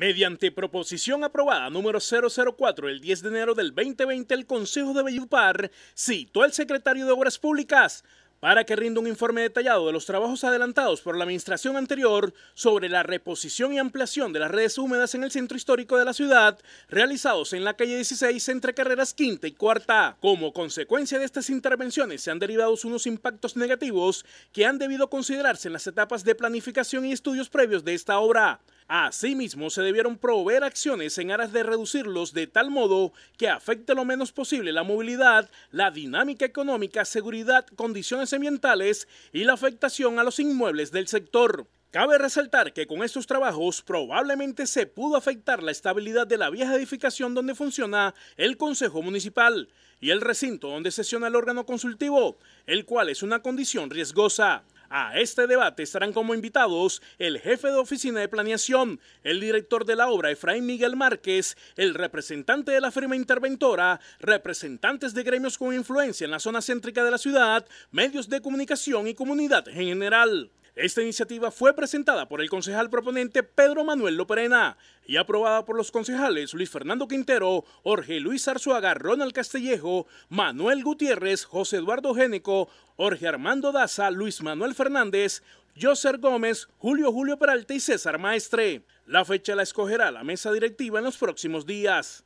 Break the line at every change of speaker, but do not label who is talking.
Mediante proposición aprobada número 004 el 10 de enero del 2020, el Consejo de Bellupar citó al secretario de Obras Públicas para que rinda un informe detallado de los trabajos adelantados por la administración anterior sobre la reposición y ampliación de las redes húmedas en el centro histórico de la ciudad, realizados en la calle 16 entre carreras quinta y cuarta. Como consecuencia de estas intervenciones se han derivado unos impactos negativos que han debido considerarse en las etapas de planificación y estudios previos de esta obra. Asimismo, se debieron proveer acciones en aras de reducirlos de tal modo que afecte lo menos posible la movilidad, la dinámica económica, seguridad, condiciones ambientales y la afectación a los inmuebles del sector. Cabe resaltar que con estos trabajos probablemente se pudo afectar la estabilidad de la vieja edificación donde funciona el Consejo Municipal y el recinto donde sesiona el órgano consultivo, el cual es una condición riesgosa. A este debate estarán como invitados el jefe de oficina de planeación, el director de la obra Efraín Miguel Márquez, el representante de la firma interventora, representantes de gremios con influencia en la zona céntrica de la ciudad, medios de comunicación y comunidad en general. Esta iniciativa fue presentada por el concejal proponente Pedro Manuel Loperena y aprobada por los concejales Luis Fernando Quintero, Jorge Luis Arzuaga, Ronald Castellejo, Manuel Gutiérrez, José Eduardo Génico, Jorge Armando Daza, Luis Manuel Fernández, Yoser Gómez, Julio Julio Peralta y César Maestre. La fecha la escogerá la mesa directiva en los próximos días.